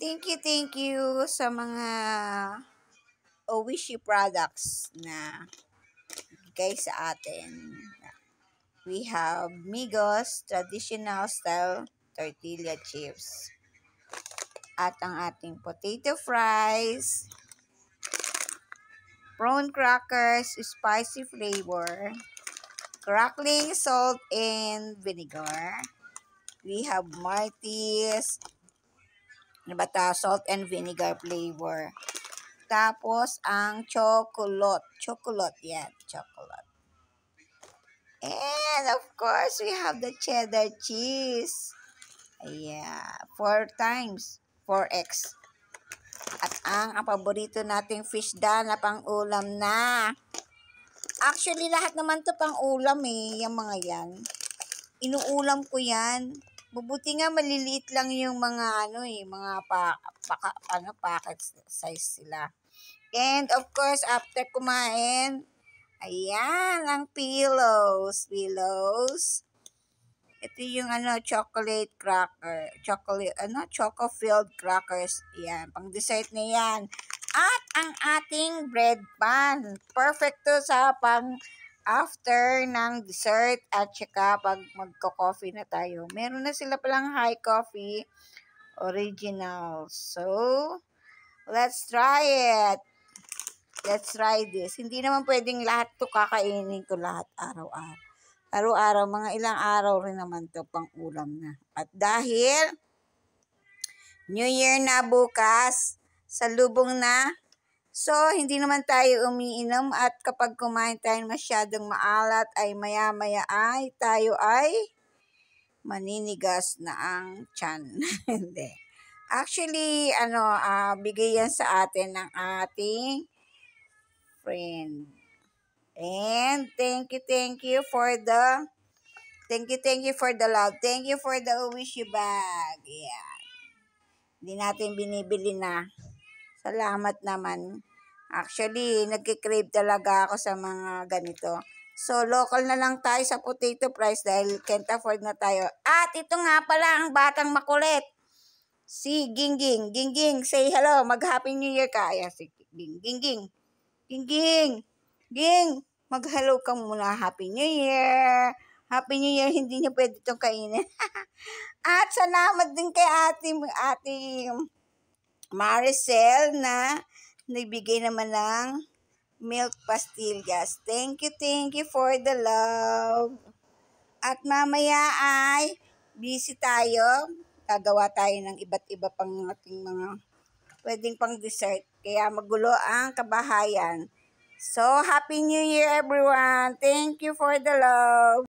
Thank you, thank you sa mga Oishi products na bigay sa atin. We have Migos Traditional Style Tortilla Chips. At ang ating potato fries, prawn crackers, spicy flavor, crackling salt and vinegar. We have Martis ano ba ta? Salt and vinegar flavor. Tapos, ang chocolate. Chocolate, yan. Chocolate. And, of course, we have the cheddar cheese. Yeah. Four times. 4X. At ang, ang paborito nating fish dal na pang-ulam na. Actually, lahat naman to pang-ulam eh. Yung mga yan. Inuulam ko yan. Bubuti nga maliliit lang yung mga ano eh, mga pa, pa, ano, packet size sila. And of course, after kumain, ayan ang pillows, pillows. Ito yung ano, chocolate cracker, chocolate, ano, choco-filled crackers. Yan, pang dessert na yan. At ang ating bread pan. Perfect to sa pang after ng dessert at saka pag magko-coffee na tayo, meron na sila palang high coffee original. So, let's try it. Let's try this. Hindi naman pwedeng lahat to kakainin ko lahat araw-araw. Araw-araw, mga ilang araw rin naman to pang ulam na. At dahil New Year na bukas, salubong na So, hindi naman tayo umiinom at kapag kumain tayo masyadong maalat ay maya-maya ay tayo ay maninigas na ang chan. Hindi. Actually, ano, uh, bigay yan sa atin ng ating friend. And thank you, thank you for the thank you, thank you for the love. Thank you for the wish you bag. Yeah. Hindi natin binibili na. Salamat naman. Actually, nagkikrave talaga ako sa mga ganito. So, local na lang tayo sa potato price dahil can't afford na tayo. At ito nga pala ang batang makulit. Si Gingging. Gingging, say hello. Mag-happy new year ka. Ayan, si Gingging. Gingging. Gingging. Ging, mag-hello ka muna. Happy new year. Happy New Year, hindi niya pwede itong kainin. At salamat din kay ate, ate Maricel na nagbigay naman ng milk pastillas. Thank you, thank you for the love. At mamaya ay busy tayo. Gagawa tayo ng iba't iba pang ating mga pwedeng pang dessert. Kaya magulo ang kabahayan. So, Happy New Year everyone! Thank you for the love!